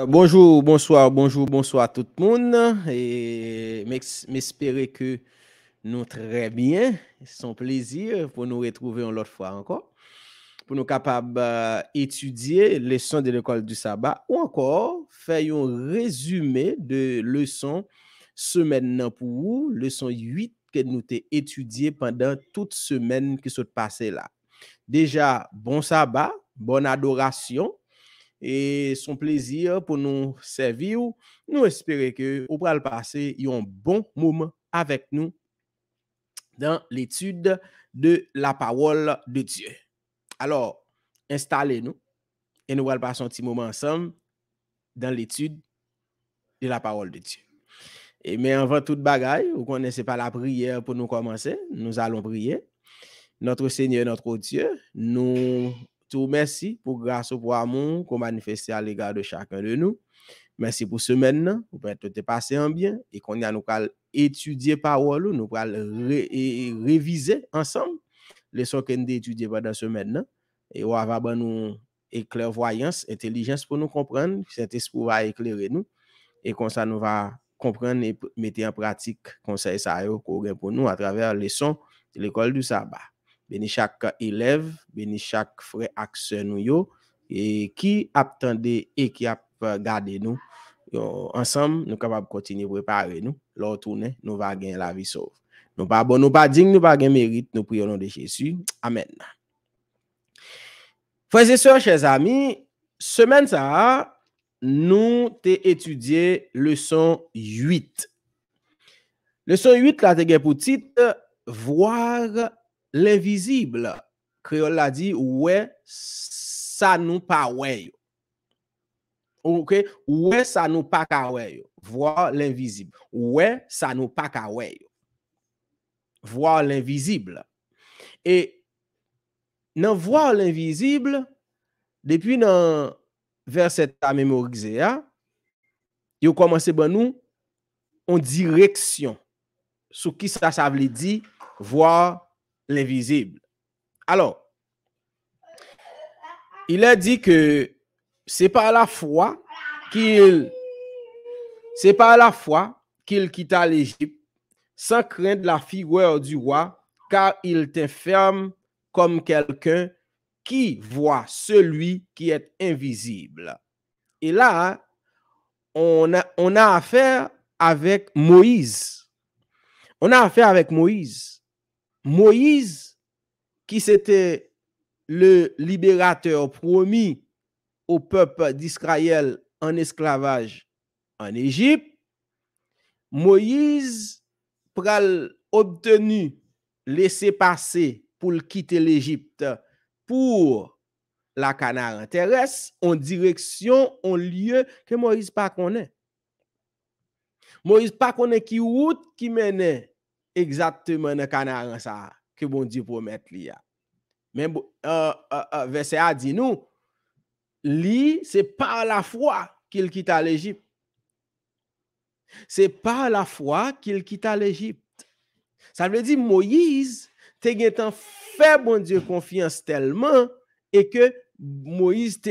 Euh, bonjour, bonsoir, bonjour, bonsoir tout le monde. Et m'espérer que nous très bien. C'est un plaisir pour nous retrouver une autre fois encore. Pour nous capables d'étudier euh, les leçons de l'école du sabbat ou encore faire un résumé de leçon semaine pour vous, leçon 8 que nous avons étudié pendant toute semaine qui s'est passée là. Déjà, bon sabbat, bonne adoration et son plaisir pour nous servir. Nous espérons que vous pourrez passer un bon moment avec nous dans l'étude de la parole de Dieu. Alors, installez-nous et nous allons passer un petit moment ensemble dans l'étude de la parole de Dieu. Et mais avant toute bagaille, vous connaissez pas la prière pour nous commencer. Nous allons prier. Notre Seigneur, notre Dieu, nous tout merci pour grâce au pour amour qu'on manifeste à l'égard de chacun de nous. Merci pour ce maintenant, pour être te en bien et qu'on a nous étudier parole, nous qu'à réviser ensemble les leçons qu'on a étudiées pendant ce maintenant et on va nous et clairvoyance, intelligence pour nous comprendre, cet espoir va éclairer nous et comme ça nous va comprendre et mettre en pratique conseil ça pour nous à travers les leçons de l'école du sabbat. Beni chak ilèv, beni chak frè aksè nou yo. E ki ap tende e ki ap gade nou. Ansem, nou kapab kontinye vre pare nou. Lò toune, nou va gen la vi sov. Nou pa bon, nou pa ding, nou pa gen merit. Nou priyon nou de chesu. Amen. Fransesor, chèzami, semen sa, nou te etudye leson 8. Leson 8 la te gen pou tit, voir, L'invizibl, kreol la di, wè sa nou pa wè yon. Ou ke, wè sa nou pa ka wè yon. Vwa l'invizibl. Wè sa nou pa ka wè yon. Vwa l'invizibl. E nan vwa l'invizibl, depi nan verset a memorize a, yo komanse ban nou, an direksyon. Sou ki sa sa vli di, vwa l'invizibl. l'invisible. Alors, il a dit que c'est par la foi qu'il c'est par la qu'il quitta l'Égypte sans craindre la figure du roi, car il t'inferme comme quelqu'un qui voit celui qui est invisible. Et là, on a, on a affaire avec Moïse. On a affaire avec Moïse. Moïse, qui c'était le libérateur promis au peuple d'Israël en esclavage en Égypte, Moïse pral obtenu laisser passer pour quitter l'Égypte pour la Canaan terrestre en direction, en lieu que Moïse pas connaît. Moïse pas connaît qui route qui menait exactement dans canaran ça que bon Dieu promet li Mais euh, euh, euh, verset a dit nous li c'est par la foi qu'il quitta l'Égypte. C'est par la foi qu'il quitta l'Égypte. Ça veut dire Moïse te fait bon Dieu confiance tellement et que Moïse te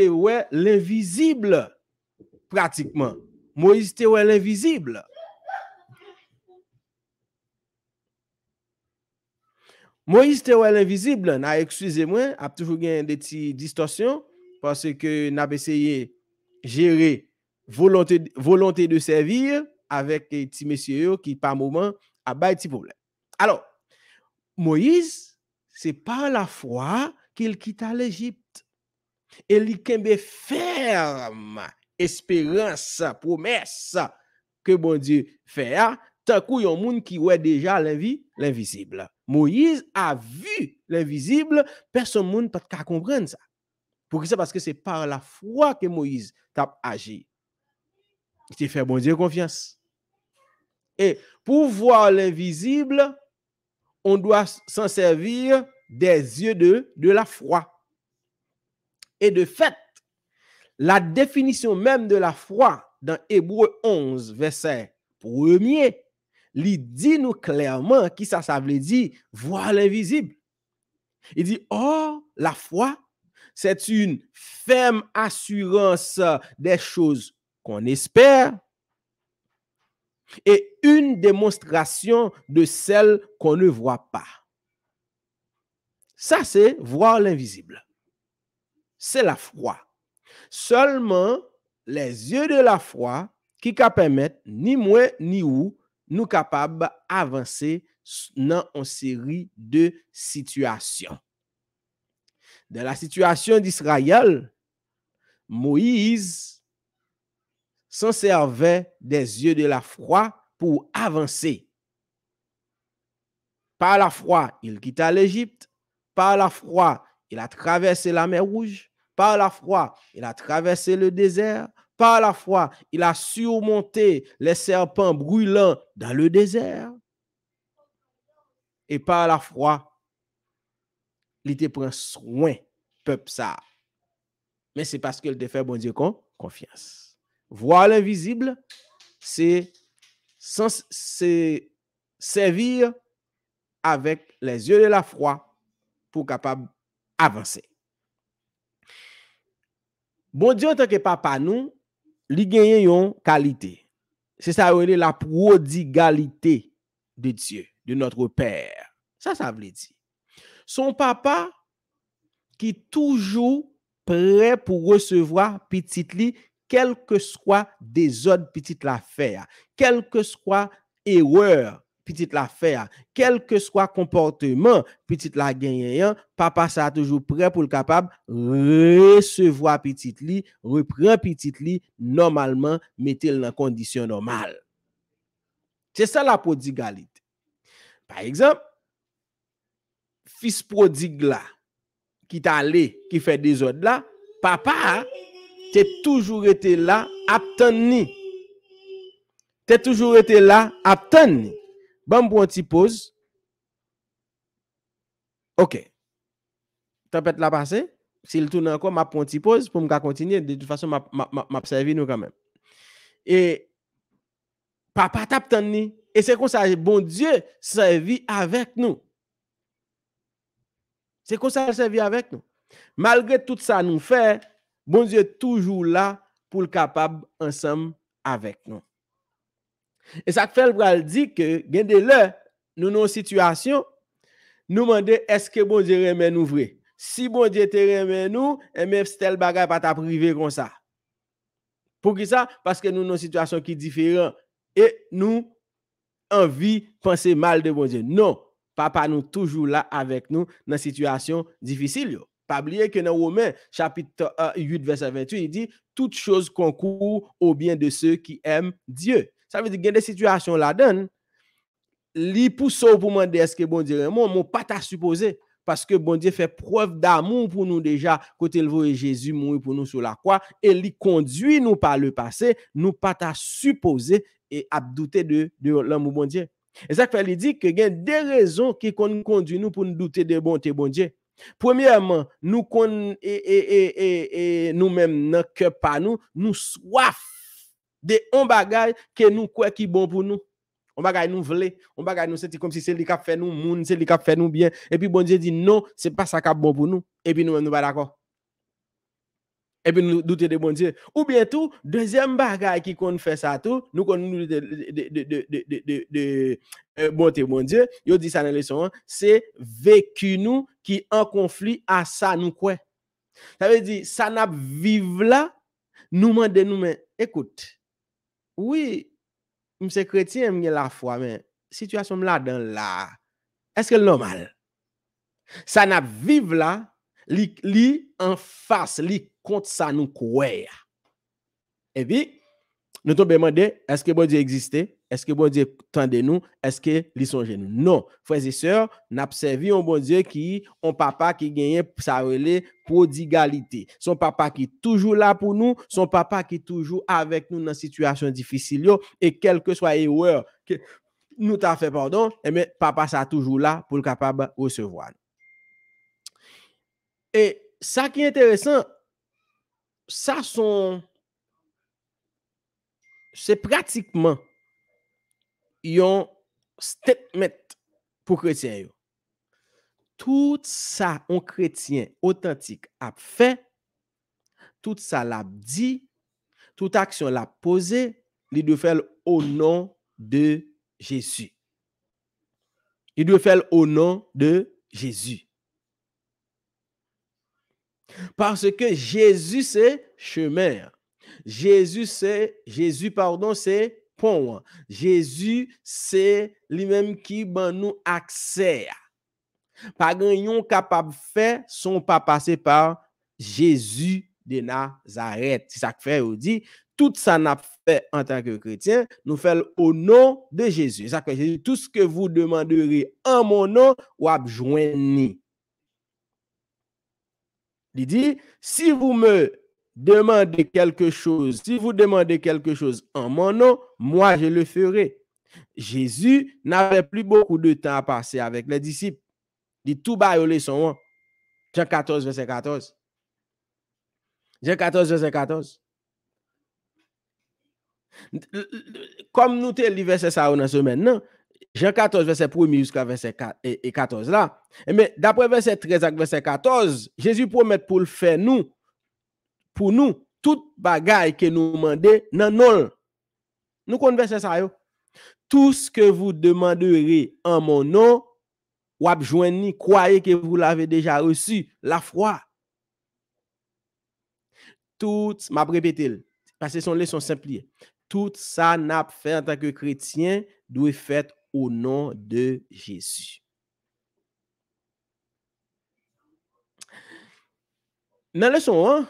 l'invisible pratiquement. Moïse te l'invisible. Moïse te wè l'invisible, na ekswize mwen, ap toufou gen de ti distorsyon, pase ke nab eseye jere volante de sevir, avek ti mesye yo ki pa mouman abay ti pouble. Alors, Moïse, se pa la fwa ke l'kita l'Egypte. El li kembe ferme, esperanse, promesse, ke bon di fer, ta kou yon moun ki wè deja l'invisible. Moïse a vu l'invisible, personne ne peut comprendre ça. Pourquoi? ça, parce que c'est par la foi que Moïse a agi. Il fait bon Dieu confiance. Et pour voir l'invisible, on doit s'en servir des yeux de, de la foi. Et de fait, la définition même de la foi dans Hébreu 11, verset 1 il dit nous clairement qui ça ça veut dire voir l'invisible. Il dit oh la foi c'est une ferme assurance des choses qu'on espère et une démonstration de celles qu'on ne voit pas. Ça c'est voir l'invisible. C'est la foi. Seulement les yeux de la foi qui permettent ni moi ni vous nous capables d'avancer dans une série de situations. Dans la situation d'Israël, Moïse s'en servait des yeux de la foi pour avancer. Par la foi, il quitta l'Égypte. Par la foi, il a traversé la mer Rouge. Par la foi, il a traversé le désert. Par la foi, il a surmonté les serpents brûlants dans le désert. Et par la foi, il te prend soin, peuple ça. Mais c'est parce qu'il te fait, bon Dieu, confiance. Voir l'invisible, c'est servir avec les yeux de la foi pour capable avancer. Bon Dieu, en tant que papa, nous, li genyen yon qualité. C'est ça la prodigalité de Dieu, de notre Père. Ça, ça veut dire. Son papa qui toujours prêt pour recevoir petit lit, quel que soit autres petites l'affaire, quel que soit erreur pitit la fè a, kelke swa komportèman, pitit la genyen yon, papa sa a toujou prè pou l'kapab, resevo a pitit li, repren pitit li, normalman, metel nan kondisyon normal. Che sa la prodigalite. Par exemple, fis prodigla, ki ta le, ki fè dezod la, papa, te toujou rete la, ap ten ni. Te toujou rete la, ap ten ni. Bon, pour pause. OK. Tempête la passé. S'il tourne encore, ma prendre une pause pour me continuer. De toute façon, m'a m'a servi nous quand même. Et papa tape ni et c'est comme ça bon Dieu servi avec nous. C'est comme ça servi avec nous. Malgré tout ça nous fait, bon Dieu toujours là pour le capable ensemble avec nous le sak dit que, que, nous nous de nos situations, nous demandons, est-ce que bon Dieu remet nous vrai? Si bon Dieu te remen nous, eme eh privé bagay pas ta qui ça. Parce ça? ça? que que nous qui sont qui et nous, nous vie penser mal de bon Dieu. Non, papa nous toujours là avec nous, une situation difficile. pas oublier que dans Romains chapitre 8 euh, verset 28, il dit toutes choses concourent au bien de ceux qui aiment Dieu, ça veut dire que y a des situations là-dedans. Li pour demander est-ce que bon Dieu mon mon pas t'a parce que bon Dieu fait preuve d'amour pour nous déjà côté le voit Jésus mourir pour nous sur la croix et il conduit nous par le passé, nous pas t'a et à douter de, de l'amour bon Dieu. Et ça fait dit que y des raisons qui conduisent nous pour nous douter de bonté bon Dieu. Premièrement, nous nous-mêmes, nous, pas nous, nous soif de un bagay que nous quoi qui bon pour nous. On bagay nous vle, on bagaille nous senti comme si c'est lui qui fait nous monde, c'est lui qui fait nous bien. Et puis bon Dieu dit non, c'est pas ça qui bon pour nous. Et puis nous nous pas d'accord. Et puis nous douter de bon Dieu. Ou bien tout, deuxième bagay qui nous faire ça tout, nous qu'on de de euh, bon Dieu, il dit ça dans leçon, c'est vécu nous qui en conflit à ça nous quoi. Ça veut dire ça n'a vive là nous mandé nous mais écoute Oui, mse kreti mne la fwa men, situasyon m la den la, eske l normal? Sa nap viv la, li en fars, li kont sa nou kwey. E vi, nou tou bemande, eske bodi egziste? Est-ce que bon die tende nou? Est-ce que l'y son genou? Non. Fwese seur, n'absevi on bon die ki on papa ki genye sa rele pou di galite. Son papa ki toujou la pou nou, son papa ki toujou avek nou nan sitwasyon difisil yo, e kelke swa e wè, nou ta fè pardon, e eh men papa sa toujou la pou l'kapab recevoan. E sa ki enteresan, sa son se pratikman yon statement pour chrétien Tout ça un chrétien authentique a fait, tout ça l'a dit, toute action l'a posé, il doit faire au nom de Jésus. Il doit faire au nom de Jésus. Parce que Jésus c'est chemin. Jésus c'est Jésus pardon, c'est Hein. Jésus, c'est lui-même qui ban nous accès. Pas capables capable faire son pas passés par Jésus de Nazareth. C'est ça que fait, dit, tout ça n'a fait en tant que chrétien, nous faisons au nom de Jésus. C'est que Jésus, tout ce que vous demanderez en mon nom, ou abjoignez. Il dit, si vous me demandez quelque chose, si vous demandez quelque chose en mon nom, moi je le ferai. Jésus n'avait plus beaucoup de temps à passer avec les disciples. Il tout bas son. Jean 14, verset 14. Jean 14, verset 14. Comme nous te verset ça dans semaine, non? Jean 14, verset 1 jusqu'à verset 14 là. Mais d'après verset 13 à verset 14, Jésus promet pour le faire nous pou nou, tout bagay ke nou mande nan nol. Nou konvesen sa yo. Tout se ke vou demandere an mon nou, wapjwen ni kwaye ke vou lave deja resu la fwa. Tout, map repete, pase son leson simpli. Tout sa nap fe an tak yo kretien, dwe fet o non de jesu. Nan leson an,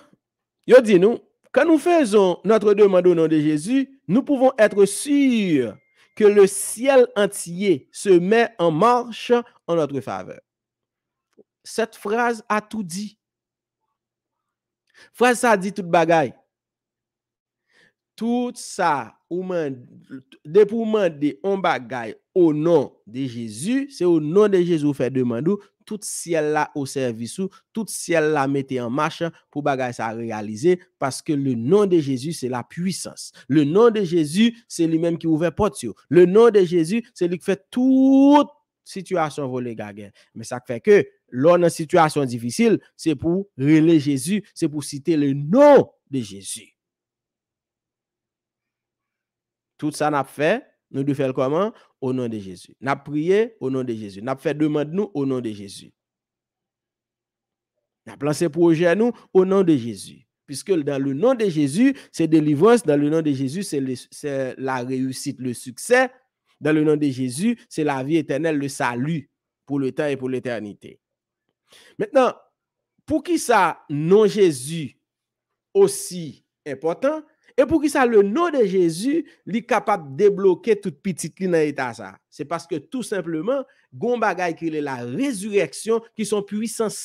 Il dit nous, quand nous faisons notre demande au nom de Jésus, nous pouvons être sûrs que le ciel entier se met en marche en notre faveur. Cette phrase a tout dit. Phrase ça dit toute bagaille tout ça, ou man, de pour demander un au nom de Jésus, c'est au nom de Jésus fait demander tout ciel là au service ou tout ciel là mettez en marche pour que ça réaliser parce que le nom de Jésus c'est la puissance. Le nom de Jésus c'est lui-même qui ouvre porte. Le nom de Jésus c'est lui qui fait toute situation volée gagne. Mais ça fait que lors une situation difficile, c'est pour relayer Jésus, c'est pour citer le nom de Jésus. Tout ça n'a fait, nous devons faire comment Au nom de Jésus. N'a prié au nom de Jésus. N'a fait demande nous au nom de Jésus. N'a placé projet nous au nom de Jésus. Puisque dans le nom de Jésus, c'est délivrance. Dans le nom de Jésus, c'est la réussite, le succès. Dans le nom de Jésus, c'est la vie éternelle, le salut pour le temps et pour l'éternité. Maintenant, pour qui ça, non Jésus, aussi important, E pou ki sa, le nou de Jezu li kapab deblouke tout pitit li nan ita sa. Se paske tout simplement, Goumba ga ekrile la rezureksyon ki son puissans.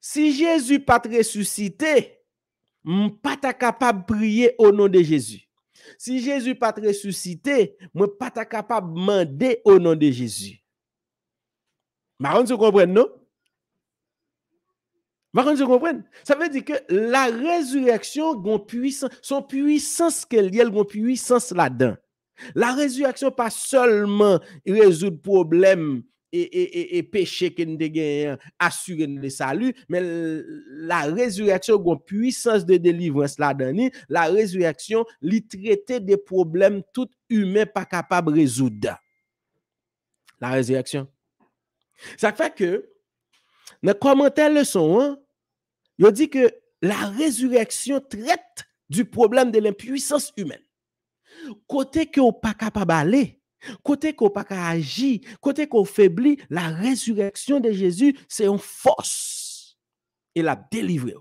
Si Jezu patre susite, m pata kapab priye ou nou de Jezu. Si Jezu patre susite, m pata kapab mande ou nou de Jezu. Maron se kompren nou? Ça veut dire que la résurrection, son puissance qu'elle y a, son puissance là-dedans. La résurrection, pas seulement résoudre problème et, et, péché assurer le salut, mais la résurrection, une puissance de délivrance là-dedans. La résurrection, lui traiter des problèmes tout humain pas capable de résoudre. La résurrection. Ça fait que dans le commentaire leçon, son, hein, il dit que la résurrection traite du problème de l'impuissance humaine. Côté que n'est pas capable d'aller, côté qu'on pas capable d'agir, côté qu'on faiblit, la résurrection de Jésus, c'est une force. Et la délivré.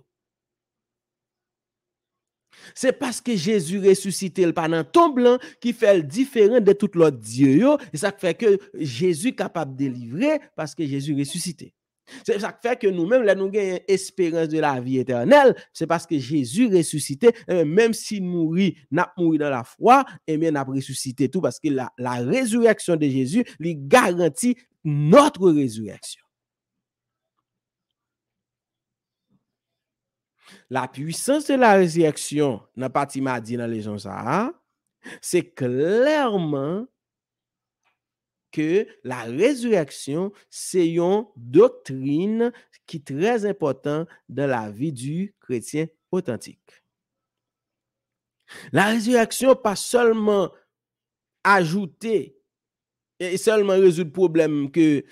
C'est parce que Jésus ressuscité le un ton blanc qui fait le différent de tout l'autre Dieu. Et ça fait que Jésus est capable de délivrer parce que Jésus ressuscité. C'est ça qui fait que nous-mêmes, là, nous avons une espérance de la vie éternelle. C'est parce que Jésus ressuscité, eh même s'il mourit, n'a mouru dans la foi, et eh bien, n'a ressuscité tout parce que la, résurrection de Jésus lui garantit notre résurrection. La puissance de la résurrection, n'a pas dit dans les gens ça, hein, c'est clairement que la résurrection, c'est une doctrine qui est très importante dans la vie du chrétien authentique. La résurrection, pas seulement ajouter et seulement résoudre le problème que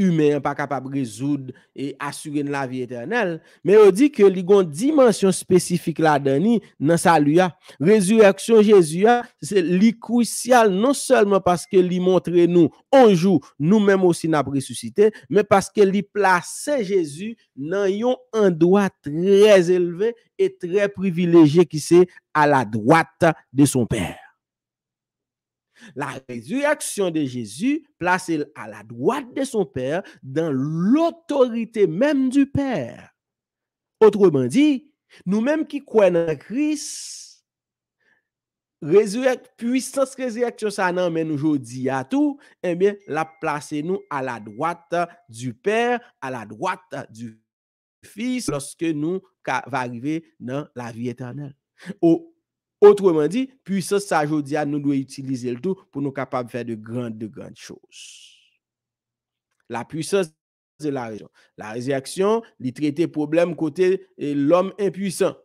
humain pas capable de résoudre et assurer la vie éternelle. Mais on dit que il y a une dimension spécifique là-dedans, dans la Résurrection Jésus, c'est crucial non seulement parce que montre nous un jour, nous-mêmes aussi n'a ressuscité, mais parce que lui place Jésus dans un endroit très élevé et très privilégié qui c'est à la droite de son Père. La résurrection de Jésus place à la droite de son Père dans l'autorité même du Père. Autrement dit, nous-mêmes qui croyons en Christ, résurrect, puissance résurrection, ça nous amène aujourd'hui à tout, eh bien, la placez nous à la droite du Père, à la droite du Fils, lorsque nous va arriver dans la vie éternelle. Autrement dit, puissance ça aujourd'hui, nous devons utiliser le tout pour nous capables faire de grandes, de grandes choses. La puissance de la raison. La résurrection, il traiter problème côté l'homme impuissant.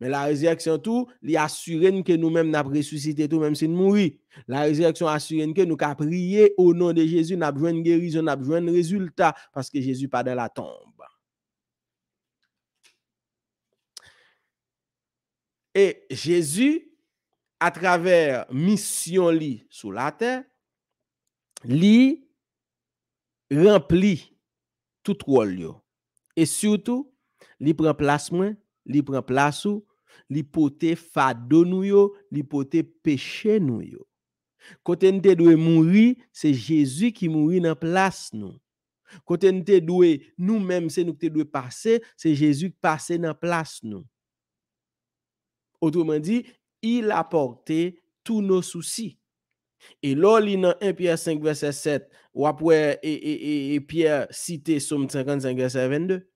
Mais la résurrection tout, il assure que nous-mêmes n'a ressuscité tout même si nous mourons. La résurrection assure que nous avons prié au nom de Jésus, n'a besoin de guérison, n'a besoin de résultat parce que Jésus pas dans la tombe. Et Jésus, à travers mission li sous la terre, li remplit tout rôle Et surtout, li prend place moins, prend place ou li pote fado nou péché nou yo. Kote nte dwe mourir, Jésus qui mouri la place nous. Kote nte nous-mêmes, c'est nous te passer, c'est Jésus qui passe dans place nous. Autrement dit, il a porté tous nos soucis. Et là, il dans 1 Pierre 5, verset 7, ou après, et, Pierre cité Somme 55, verset 22.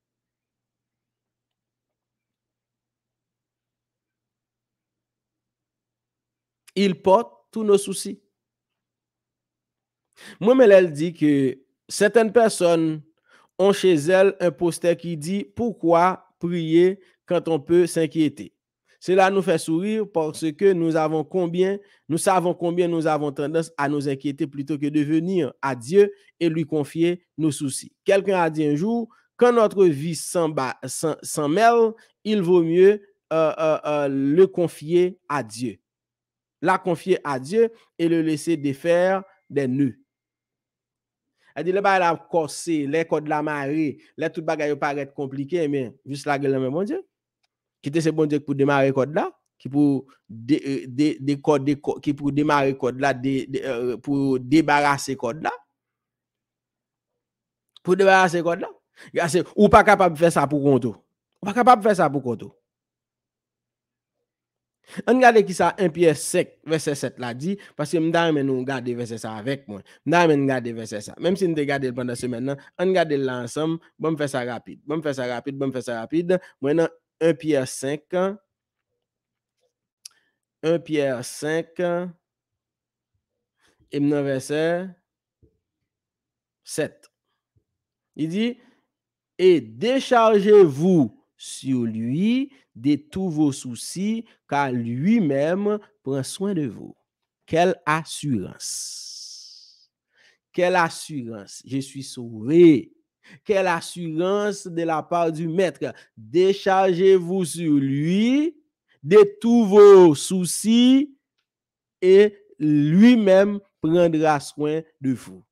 Il porte tous nos soucis. Moi, mais elle dit que certaines personnes ont chez elles un poster qui dit pourquoi prier quand on peut s'inquiéter. Cela nous fait sourire parce que nous avons combien, nous savons combien nous avons tendance à nous inquiéter plutôt que de venir à Dieu et lui confier nos soucis. Quelqu'un a dit un jour, quand notre vie s'en mêle, il vaut mieux euh, euh, euh, le confier à Dieu. La confier à Dieu et le laisser défaire des nœuds. Elle dit, le bail a corsé, les cordes de la marée, les tout bagaille paraît compliqué, mais juste la gueule, mon Dieu. Ki te seponde pou demare kod la? Ki pou demare kod la? Pour debarase kod la? Pour debarase kod la? Ou pa kapab fè sa pou kontou? Ou pa kapab fè sa pou kontou? An gade ki sa 1 piè sec vè se 7 la di, pasi mdame nou gade vè se sa avèk moun. Mdame nou gade vè se sa. Mem si nou te gade pande semen nan, an gade lansam, bom fè sa rapide, bom fè sa rapide, bom fè sa rapide, mwen non, nan, 1 Pierre 5. 1 Pierre 5. Et verset 7. Il dit, et déchargez-vous sur lui de tous vos soucis, car lui-même prend soin de vous. Quelle assurance! Quelle assurance! Je suis sauvé. Kè l'assurance de la part du mètre, déchargez-vous sur lui de tout vos soucis et lui-même prendra soin de vous.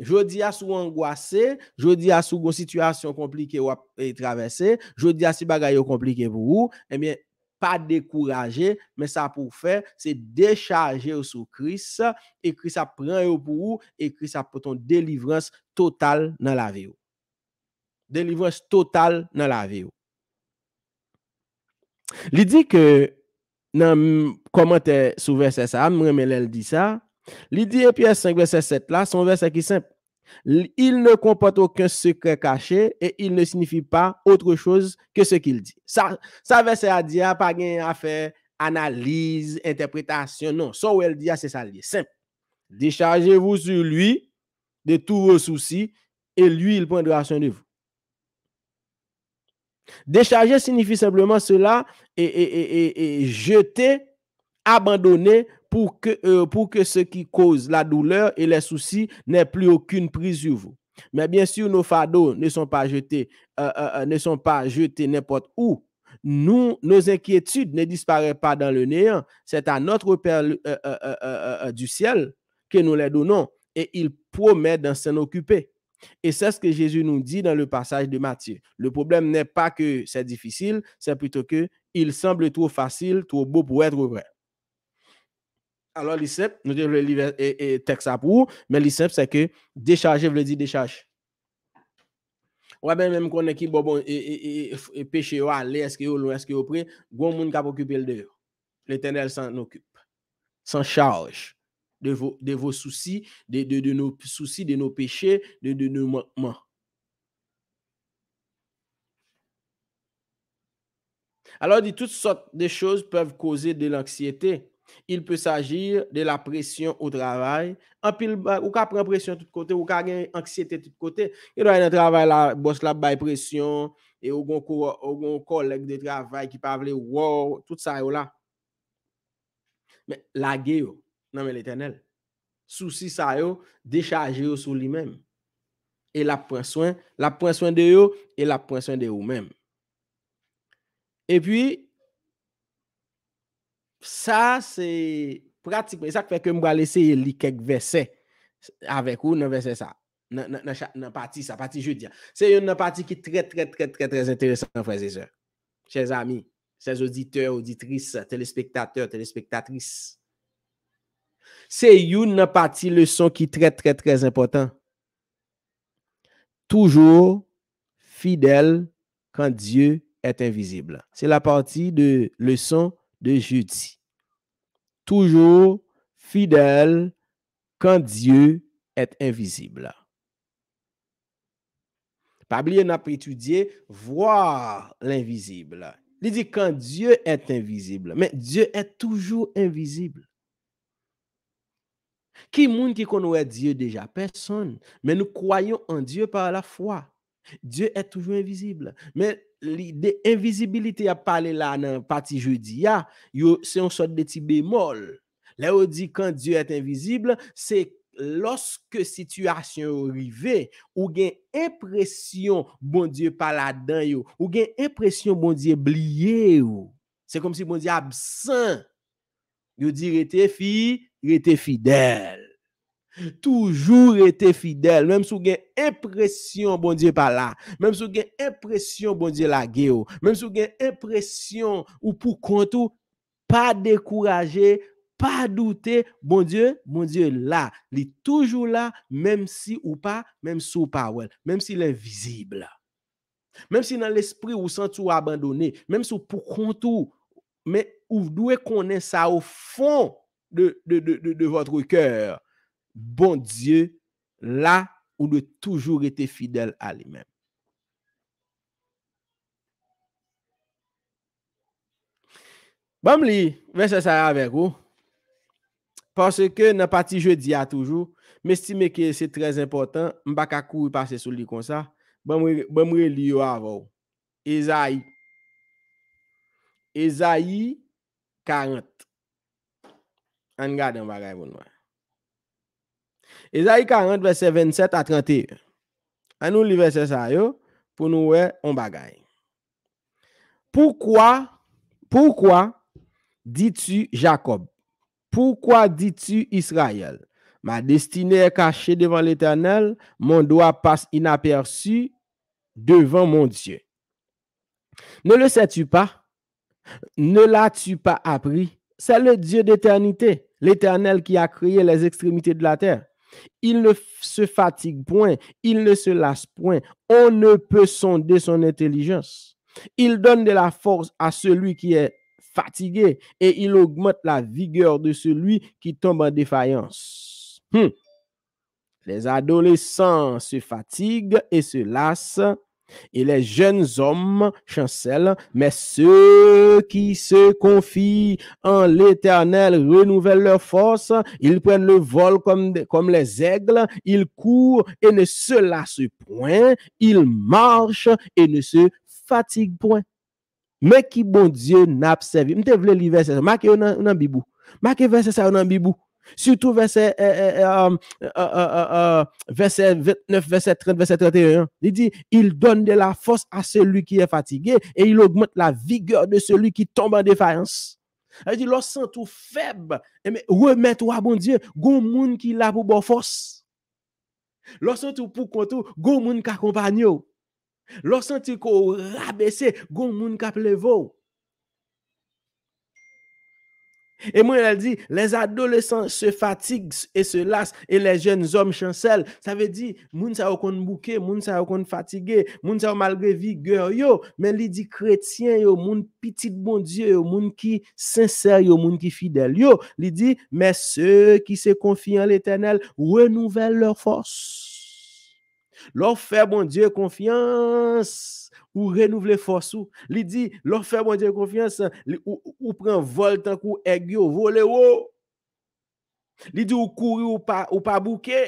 Je dis a sou angoissé, je dis a sou kon situasyon kompliké ou a petravesse, je dis eh a si bagay yo kompliké pou ou, e miè pa dekourajé, men sa pou fè, se déchargez-vous sou kris, e kris a pren yo pou ou, e kris a poton delivrans total nan la veyo. Delivresse totale nan la vie ou. Li di ke nan komante sou verse sa, mremen lèl di sa, li di e piye 5 verse 7 la, son verse ki simple. Il ne compote aucun sekre kache e il ne signifie pa autre chose ke se ki il di. Sa verse a di a pa gen a fe analize, interpretasyon, non, so ou el di a se sa li. Simple. Dischargez-vous sur lui de tout vos soucis et lui il prendra son livre. Décharger signifie simplement cela et, jeter, abandonner pour que, euh, pour que ce qui cause la douleur et les soucis n'ait plus aucune prise sur vous. Mais bien sûr, nos fardeaux ne sont pas jetés, euh, euh, ne sont pas jetés n'importe où. Nous, nos inquiétudes ne disparaissent pas dans le néant. C'est à notre Père du ciel que nous les donnons et il promet d'en s'en occuper. Et c'est ce que Jésus nous dit dans le passage de Matthieu. Le problème n'est pas que c'est difficile, c'est plutôt que il semble trop facile, trop beau pour être vrai. Alors, le nous devons le livre et, texte à pour, mais le c'est que décharger, veut dire décharger. Oui, mais ben, même qu'on est qui bon, bon et, et, et péché, oh, aller, est-ce que est loin, est-ce que est près, bon monde qui a occupé le dehors. L'éternel s'en occupe, s'en charge de vos, soucis, de, nos soucis, de nos péchés, de, nos manquements. Alors, toutes sortes de choses peuvent causer de l'anxiété. Il peut s'agir de la pression au travail. En pile, bah, ou ka prend pression tout côté, ou ka une anxiété tout côté. Il doit un travail la boss la pression et ou gon, collègue de travail qui parle wow, tout ça là. Mais la guerre Nan men l'Eternel. Sousi sa yo, dechage yo sou li men. E la prenswen, la prenswen de yo, e la prenswen de yo men. E pi, sa se pratik, me sa kwek mwa lese, li kek vese, avek ou nan vese sa, nan pati sa, pati jude ya. Se yo nan pati ki tre, tre, tre, tre, tre, tre enteresan fwese se. Chez ami, chez auditeur, auditris, telespektator, telespektatris, C'est une partie leçon qui est très, très, très important. Toujours fidèle quand Dieu est invisible. C'est la partie de leçon de jeudi. Toujours fidèle quand Dieu est invisible. Pablo n'a étudié voir l'invisible. Il dit quand Dieu est invisible. Mais Dieu est toujours invisible. Ki moun ki kon wè Diyo deja? Person. Men nou kwayon an Diyo par la fwa. Diyo et toujou invisibl. Men, de invisibilite a pale la nan pati jodi ya, yo se yon sot de ti bemol. Le ou di kan Diyo et invisibl, se loske situasyon ou rive, ou gen impresyon bon Diyo pale la dan yo, ou gen impresyon bon Diyo bliye yo. Se kom si bon Diyo absen. Yo di rete fi... Yete fidel. Toujou yete fidel. Mem sou gen impresyon bon die pa la. Mem sou gen impresyon bon die la geyo. Mem sou gen impresyon ou pou kontou. Pa dekouraje, pa douté. Bon die, bon die la. Li toujou la, mem si ou pa, mem si ou pa wel. Mem si lè vizibl. Mem si nan l'espri ou san tou abandoné. Mem sou pou kontou. Men ou dwe konen sa ou fon. de votre kèr. Bon Diyo, la ou de toujou etè fidèl alè mèm. Bam li, vè se sarè avèk ou, pòsè kè nan pati jèdia toujou, mè stime kè se trèz important, mbak akou yu passe sou li kon sa, bam li yo avò. Ezaï. Ezaï karente. An gade bagay 40 verset 27 à 31. An nous verset sa yo pour nous on Pourquoi pourquoi dis-tu Jacob Pourquoi dis-tu Israël Ma destinée est cachée devant l'Éternel, mon doigt passe inaperçu devant mon Dieu. Ne le sais-tu pas Ne l'as-tu pas appris c'est le Dieu d'éternité, l'éternel qui a créé les extrémités de la terre. Il ne se fatigue point, il ne se lasse point. On ne peut sonder son intelligence. Il donne de la force à celui qui est fatigué et il augmente la vigueur de celui qui tombe en défaillance. Hmm. Les adolescents se fatiguent et se lassent, Et les jeunes hommes chancèlent, mais ceux qui se confient en l'éternel renouvellent leur force, ils prennent le vol comme les aigles, ils courent et ne se lassent point, ils marchent et ne se fatiguent point. Mais qui bon Dieu n'observe. M'a-t-il voulu l'y verser ça? M'a-t-il voulu l'y verser ça? M'a-t-il voulu l'y verser ça? Surtout verset, 29, euh, euh, euh, um, verset 30, verset 31. Il dit, il donne de la force à celui qui est fatigué et il augmente la vigueur de celui qui tombe en défaillance. Il dit, lorsqu'on tout faible, eh, remets-toi, bon Dieu, go moun qui l'a pour bonne force. Lorsqu'on tout pour tout, go moun qui accompagne. est tu rabaissé, go moun qui et moi, elle dit, les adolescents se fatiguent et se lassent et les jeunes hommes chancellent. Ça veut dire, moun sa kon sont moun sa kon fatigué, moun sa malgré vigueur yo. Mais il dit chrétien yo, moun petit bon Dieu yo, moun qui sincère yo, moun qui fidèle yo. Il dit, mais ceux qui se confient en l'éternel renouvellent leur force. Lò fè bon diè konfians ou renouv lè fòs ou. Li di, lò fè bon diè konfians ou pren vol tan kou e gyo, vole ou. Li di, ou kouri ou pa bouke.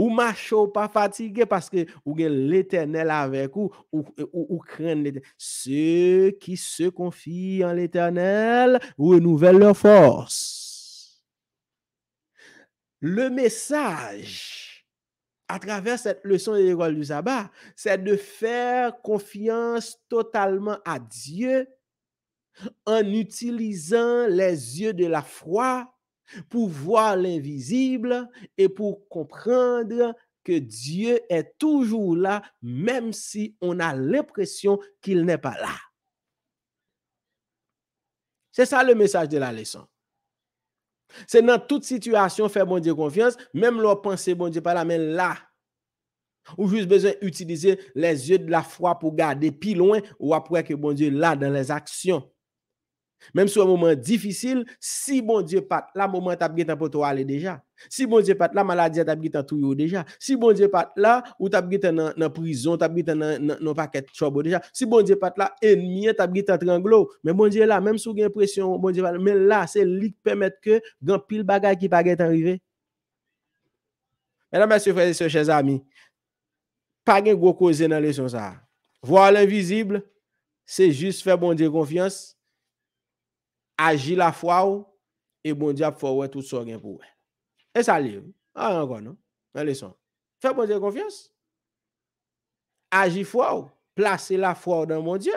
Ou macho ou pa patike. Paske ou gen l'Eternel avèk ou kren l'Eternel. Se ki se konfi an l'Eternel, ou renouv lè fòs. Le mesaj. à travers cette leçon de l'école du sabbat, c'est de faire confiance totalement à Dieu en utilisant les yeux de la foi pour voir l'invisible et pour comprendre que Dieu est toujours là, même si on a l'impression qu'il n'est pas là. C'est ça le message de la leçon. C'est dans toute situation faire bon Dieu confiance, même leur pensée bon Dieu par la main là. Ou juste besoin d'utiliser les yeux de la foi pour garder plus loin ou après que bon Dieu là dans les actions. Même sur un moment difficile, si bon Dieu pas là, moment t'as un pour toi aller déjà. Si bon Dieu pas là, maladie t'as bien tout déjà. Si bon Dieu pas là, ou t'as bien dans la prison, t'as bien dans paquet de déjà. Si bon Dieu pas là, ennemi t'as bien un triangle. Mais bon Dieu là, même sous pression, bon Dieu mais là c'est lui qui permet que grand pile bagaille qui pas arrivé. Mesdames, messieurs, frères et sœurs, chers amis, pas de gros cause dans leçon ça. Voir l'invisible, c'est juste faire bon Dieu confiance Agis la foi, et bon diable tout ça pour pour et ça ça hein. ah Encore non Fais fais bon Dieu confiance. Agis ou, la foi dans mon Dieu.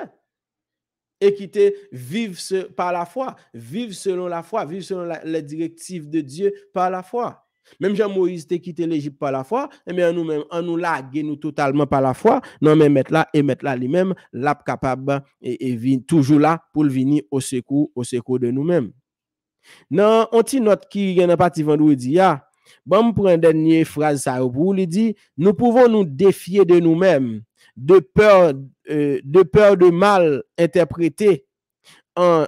et quitter vive par la foi, vive selon la foi, vive selon les directives de Dieu par la foi. Même Jean-Moïse t'a quitté l'Égypte par la foi, et eh bien nous-mêmes, en nous nous totalement par la foi, non mais mettre là et mettre là lui-même, là capable et, toujours là pour venir au secours, au secours de nous-mêmes. Non, on tient note qui est dans partie vendredi, bon, pour une dernière phrase, ça, pour lui dit, nous pouvons nous défier de nous-mêmes, de peur, euh, de peur de mal interpréter en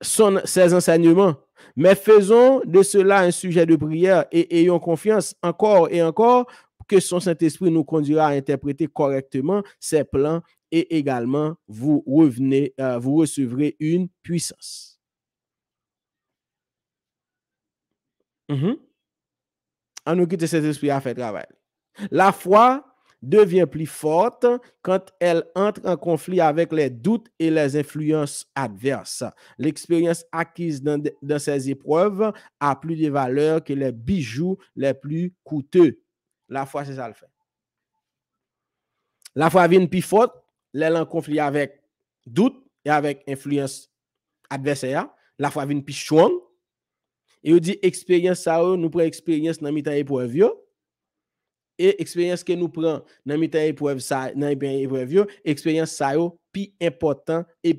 son, ses enseignements mais faisons de cela un sujet de prière et ayons confiance encore et encore que son Saint-Esprit nous conduira à interpréter correctement ses plans et également vous revenez, euh, vous recevrez une puissance. En mhm. nous quitte cet esprit à fait travail. La foi devyen pli fote kant el antre an konfli avek le dout e les influyans adverse. L'eksperyans akiz dan sez eprove a pli de valeur ke le bijou le pli koute. La fwa se sal fè. La fwa vin pi fote, lè l'an konfli avek dout e avek influyans adverse aya. La fwa vin pi chouan. E ou di eksperyans sa ou, nou pre eksperyans nan mitan eprove yo. E eksperyans ke nou pran nan mi te epwev yo, eksperyans sa yo pi importan e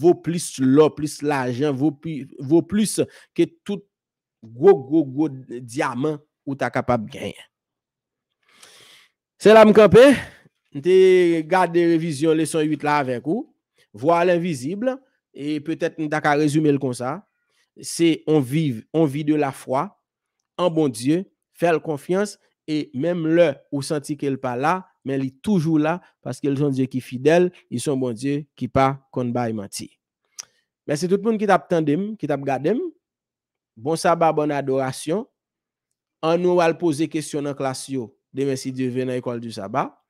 vo plis lor, plis lajan, vo plis ke tout gwo gwo gwo diaman ou ta kapab genye. Selam kope, nte gade revizyon leson 8 la avek ou, vo alin vizibl, e petet nou ta ka rezume l kon sa, se on vive, on vive de la fwa, an bon die, fel konfians, et même le ou senti qu'elle pas là, mais elle est toujours là parce qu'elle un Dieu qui est fidèle, ils sont bon Dieu qui pas qu'on menti. Merci tout le monde qui t'a attendu, qui t'a regardé. Bon sabbat, bonne adoration. On nous va poser question dans classe demain si Dieu vient à l'école du sabbat.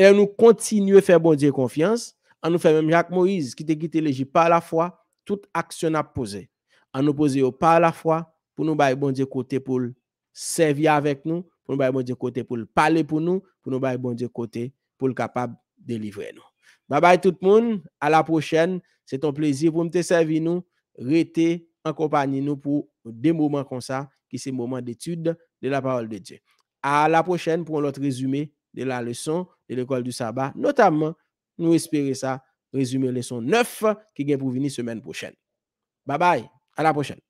Et nous continue à faire bon Dieu confiance. On nous fait même Jacques Moïse qui t'a quitté l'Égypte par la foi, toute action à poser. On nous poser par la foi pour nous bailler bon Dieu côté pour servir avec nous pour nous bailler bon côté pour parler pour nous, pour nous bailler bon Dieu côté pour le capable de livrer nous. Bye bye tout le monde, à la prochaine. C'est un plaisir pour me te servir nous, rester en compagnie nous pour des moments comme ça qui des moments d'étude de la parole de Dieu. À la prochaine pour notre résumé de la leçon de l'école du sabbat, notamment nous espérons ça résumé leçon 9 qui vient pour venir semaine prochaine. Bye bye, à la prochaine.